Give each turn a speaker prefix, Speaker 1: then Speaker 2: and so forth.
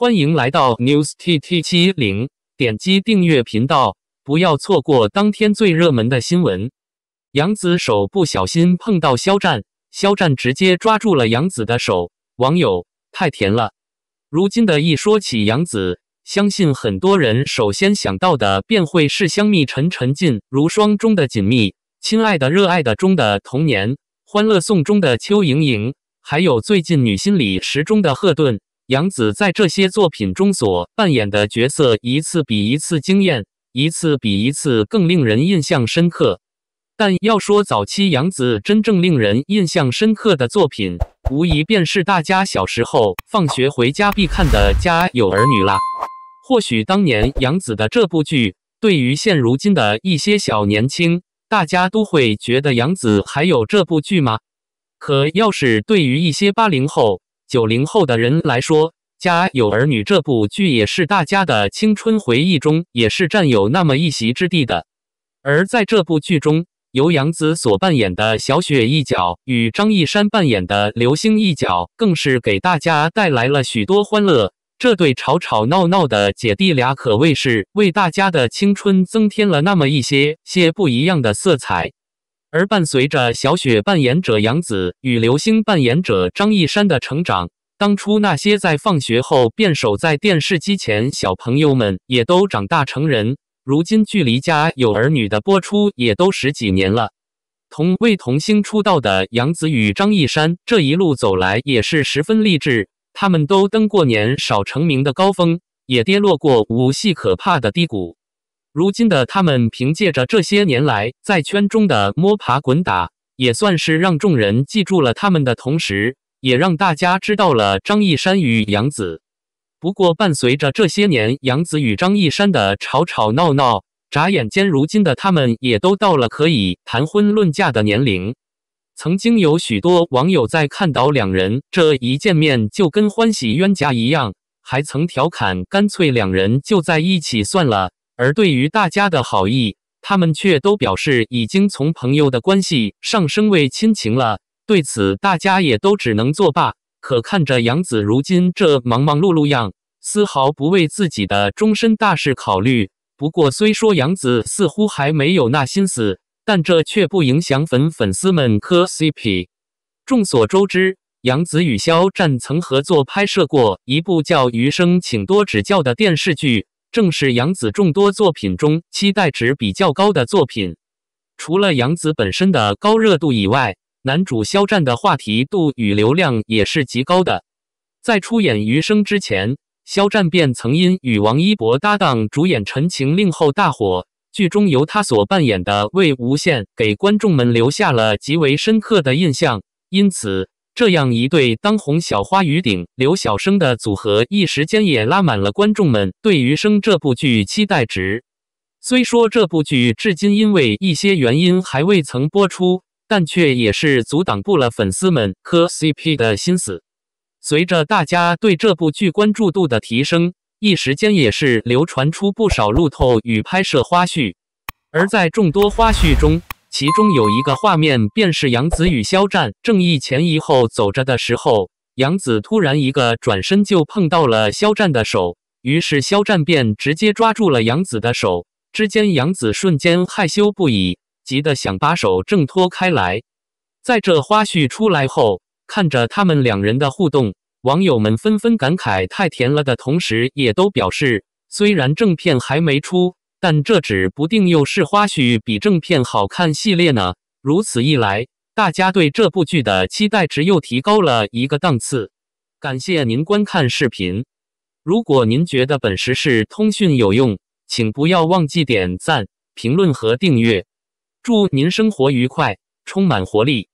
Speaker 1: 欢迎来到 News T T 七零，点击订阅频道，不要错过当天最热门的新闻。杨紫手不小心碰到肖战，肖战直接抓住了杨紫的手，网友太甜了。如今的一说起杨紫，相信很多人首先想到的便会是《香蜜沉沉烬如霜》中的锦觅，《亲爱的热爱的》中的童年，《欢乐颂》中的邱莹莹，还有最近女心理时中的赫顿。杨子在这些作品中所扮演的角色，一次比一次惊艳，一次比一次更令人印象深刻。但要说早期杨子真正令人印象深刻的作品，无疑便是大家小时候放学回家必看的《家有儿女》啦。或许当年杨子的这部剧，对于现如今的一些小年轻，大家都会觉得杨子还有这部剧吗？可要是对于一些八零后，九零后的人来说，《家有儿女》这部剧也是大家的青春回忆中，也是占有那么一席之地的。而在这部剧中，由杨紫所扮演的小雪一角与张一山扮演的刘星一角，更是给大家带来了许多欢乐。这对吵吵闹闹的姐弟俩，可谓是为大家的青春增添了那么一些些不一样的色彩。而伴随着小雪扮演者杨子与流星扮演者张一山的成长，当初那些在放学后便守在电视机前小朋友们也都长大成人。如今距离《家有儿女》的播出也都十几年了，同为童星出道的杨子与张一山，这一路走来也是十分励志。他们都登过年少成名的高峰，也跌落过五系可怕的低谷。如今的他们凭借着这些年来在圈中的摸爬滚打，也算是让众人记住了他们的同时，也让大家知道了张一山与杨子。不过，伴随着这些年杨子与张一山的吵吵闹闹，眨眼间，如今的他们也都到了可以谈婚论嫁的年龄。曾经有许多网友在看到两人这一见面就跟欢喜冤家一样，还曾调侃：“干脆两人就在一起算了。”而对于大家的好意，他们却都表示已经从朋友的关系上升为亲情了。对此，大家也都只能作罢。可看着杨子如今这忙忙碌碌样，丝毫不为自己的终身大事考虑。不过，虽说杨子似乎还没有那心思，但这却不影响粉粉丝们磕 CP。众所周知，杨子与肖战曾合作拍摄过一部叫《余生，请多指教》的电视剧。正是杨紫众多作品中期待值比较高的作品。除了杨紫本身的高热度以外，男主肖战的话题度与流量也是极高的。在出演《余生》之前，肖战便曾因与王一博搭档主演《陈情令》后大火，剧中由他所扮演的魏无羡给观众们留下了极为深刻的印象，因此。这样一对当红小花与顶流小生的组合，一时间也拉满了观众们对余生》这部剧期待值。虽说这部剧至今因为一些原因还未曾播出，但却也是阻挡不了粉丝们磕 CP 的心思。随着大家对这部剧关注度的提升，一时间也是流传出不少路透与拍摄花絮。而在众多花絮中，其中有一个画面，便是杨紫与肖战正一前一后走着的时候，杨紫突然一个转身就碰到了肖战的手，于是肖战便直接抓住了杨紫的手，之间杨紫瞬间害羞不已，急得想把手挣脱开来。在这花絮出来后，看着他们两人的互动，网友们纷纷感慨太甜了的同时，也都表示虽然正片还没出。但这指不定又是花絮比正片好看系列呢。如此一来，大家对这部剧的期待值又提高了一个档次。感谢您观看视频。如果您觉得本时事通讯有用，请不要忘记点赞、评论和订阅。祝您生活愉快，充满活力！